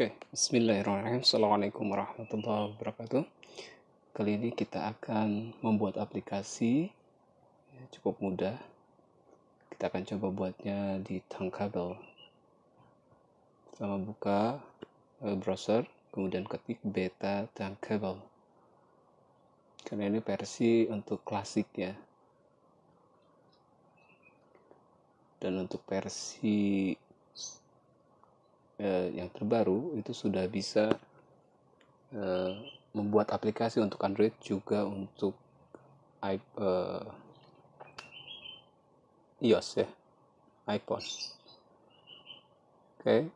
Oke, okay. bismillahirrahmanirrahim. Assalamualaikum warahmatullahi wabarakatuh. Kali ini kita akan membuat aplikasi ya, cukup mudah. Kita akan coba buatnya di Tangkabel. sama buka eh, browser, kemudian ketik beta Tangkabel. Karena ini versi untuk klasik ya. Dan untuk versi eh, yang terbaru itu sudah bisa eh, membuat aplikasi untuk Android juga untuk eh, iOS ya iPhone. Oke,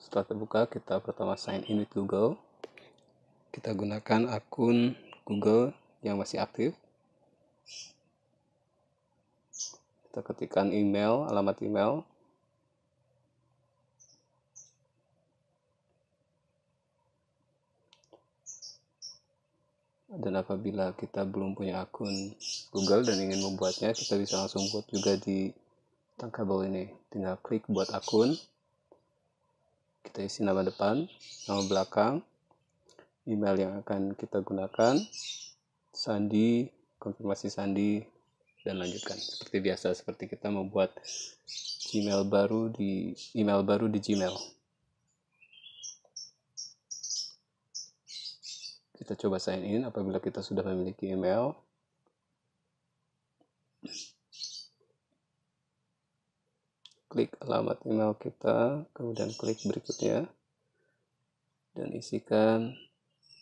setelah terbuka kita pertama sign in with Google. Kita gunakan akun Google yang masih aktif. Kita ketikkan email, alamat email. dan apabila kita belum punya akun Google dan ingin membuatnya kita bisa langsung buat juga di tangkabel ini tinggal klik buat akun kita isi nama depan nama belakang email yang akan kita gunakan sandi konfirmasi sandi dan lanjutkan seperti biasa seperti kita membuat Gmail baru di email baru di Gmail Kita coba sign in apabila kita sudah memiliki email. Klik alamat email kita, kemudian klik berikutnya. Dan isikan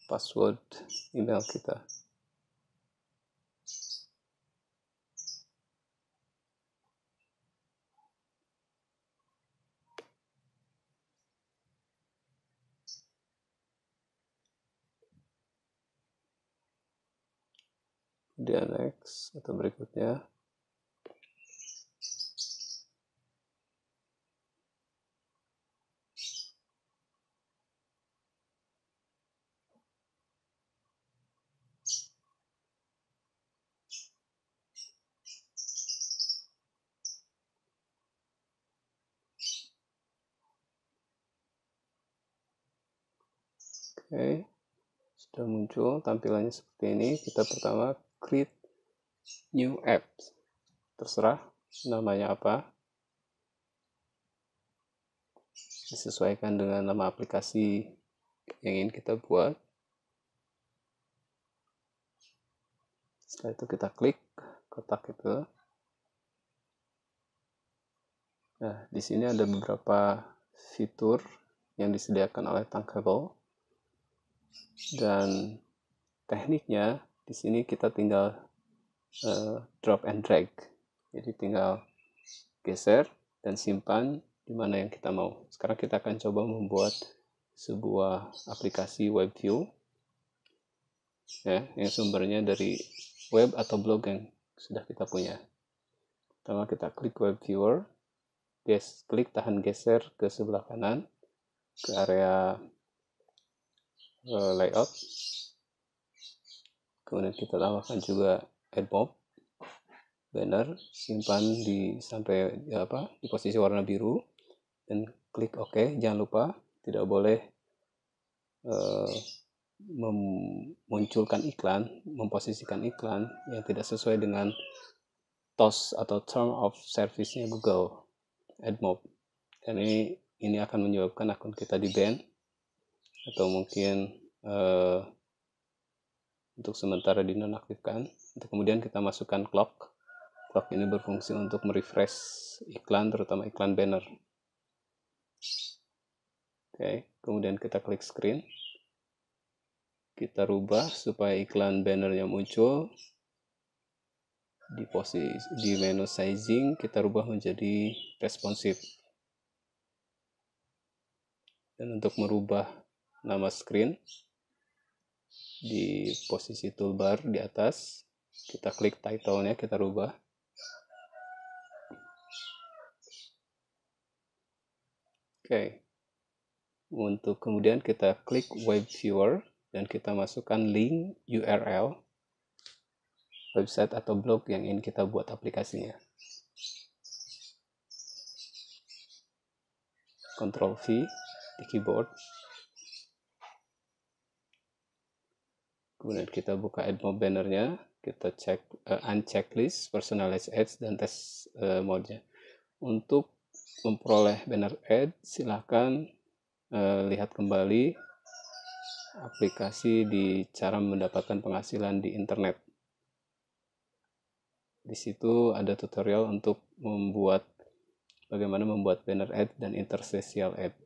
password email kita. di annex atau berikutnya Oke, okay. sudah muncul tampilannya seperti ini. Kita pertama create new app terserah namanya apa disesuaikan dengan nama aplikasi yang ingin kita buat setelah itu kita klik kotak itu nah di sini ada beberapa fitur yang disediakan oleh Tankable dan tekniknya di sini kita tinggal uh, drop and drag jadi tinggal geser dan simpan di mana yang kita mau sekarang kita akan coba membuat sebuah aplikasi web view ya yang sumbernya dari web atau blog yang sudah kita punya pertama kita klik web viewer guys klik tahan geser ke sebelah kanan ke area eh, layout kemudian kita tambahkan juga add banner simpan di sampai ya apa di posisi warna biru dan klik OK jangan lupa tidak boleh uh, eh, memunculkan iklan memposisikan iklan yang tidak sesuai dengan TOS atau Term of Service-nya Google AdMob dan ini ini akan menyebabkan akun kita di ban atau mungkin uh, untuk sementara dinonaktifkan untuk kemudian kita masukkan clock clock ini berfungsi untuk merefresh iklan terutama iklan banner oke kemudian kita klik screen kita rubah supaya iklan banner yang muncul di posisi di menu sizing kita rubah menjadi responsif dan untuk merubah nama screen di posisi toolbar di atas kita klik title-nya kita rubah oke okay. untuk kemudian kita klik web viewer dan kita masukkan link URL website atau blog yang ingin kita buat aplikasinya Ctrl V di keyboard kemudian kita buka AdMob bannernya kita cek uh, uncheck list personalized ads dan test uh, eh, mode-nya untuk memperoleh banner ad silahkan uh, lihat kembali aplikasi di cara mendapatkan penghasilan di internet di situ ada tutorial untuk membuat bagaimana membuat banner ad dan interstitial ad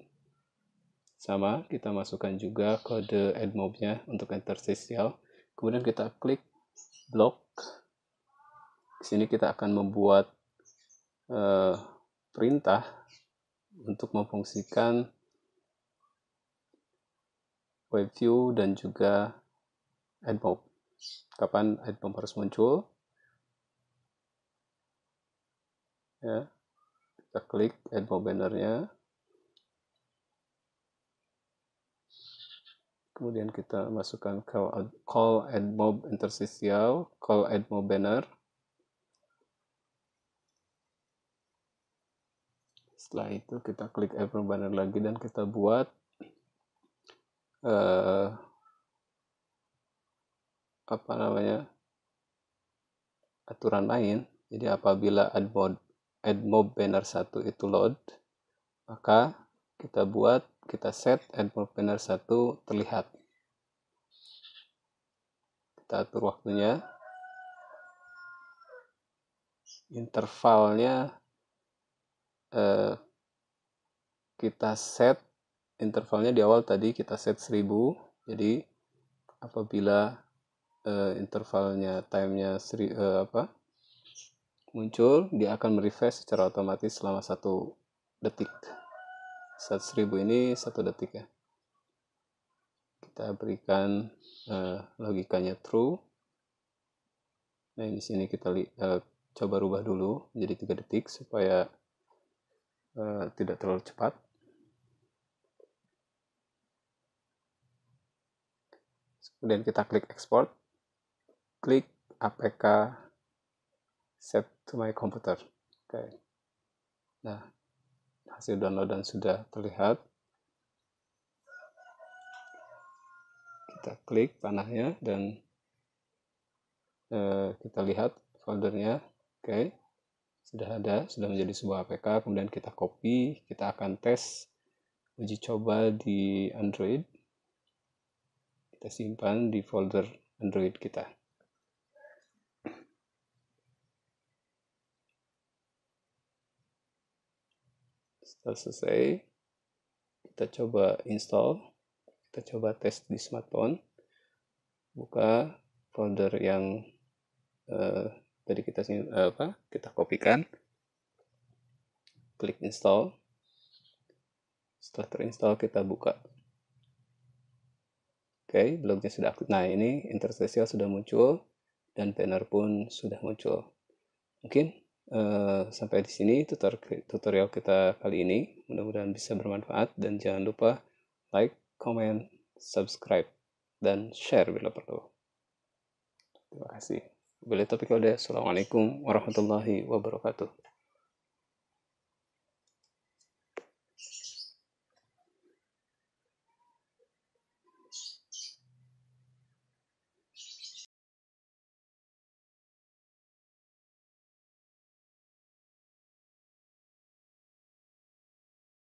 sama, kita masukkan juga kode AdMob-nya untuk interstitial. Kemudian kita klik block. Di sini kita akan membuat uh, perintah untuk memfungsikan web view dan juga AdMob. Kapan AdMob harus muncul? Ya, kita klik AdMob bannernya. kemudian kita masukkan call ad, call add mob interstitial call add mob banner setelah itu kita klik add banner lagi dan kita buat uh, apa namanya aturan lain jadi apabila add mob add mob banner satu itu load maka kita buat kita set adblock banner 1 terlihat kita atur waktunya intervalnya eh, kita set intervalnya di awal tadi kita set 1000 jadi apabila eh, intervalnya time nya eh, apa muncul dia akan merefresh secara otomatis selama satu detik seribu ini satu detik ya kita berikan uh, logikanya true nah di sini kita uh, coba rubah dulu jadi tiga detik supaya uh, tidak terlalu cepat kemudian kita klik export klik apk set to my computer oke okay. nah hasil download dan sudah terlihat kita klik panahnya dan eh, kita lihat foldernya oke sudah ada sudah menjadi sebuah APK kemudian kita copy kita akan tes uji coba di Android kita simpan di folder Android kita selesai kita coba install kita coba tes di smartphone buka folder yang uh, tadi kita uh, apa kita kopikan klik install setelah terinstall kita buka oke okay, blognya sudah aktif nah ini interstitial sudah muncul dan banner pun sudah muncul mungkin Eh, sampai di sini tutorial kita kali ini. Mudah-mudahan bisa bermanfaat dan jangan lupa like, comment, subscribe, dan share bila perlu. Terima kasih. Bila topik ada, Assalamualaikum warahmatullahi wabarakatuh.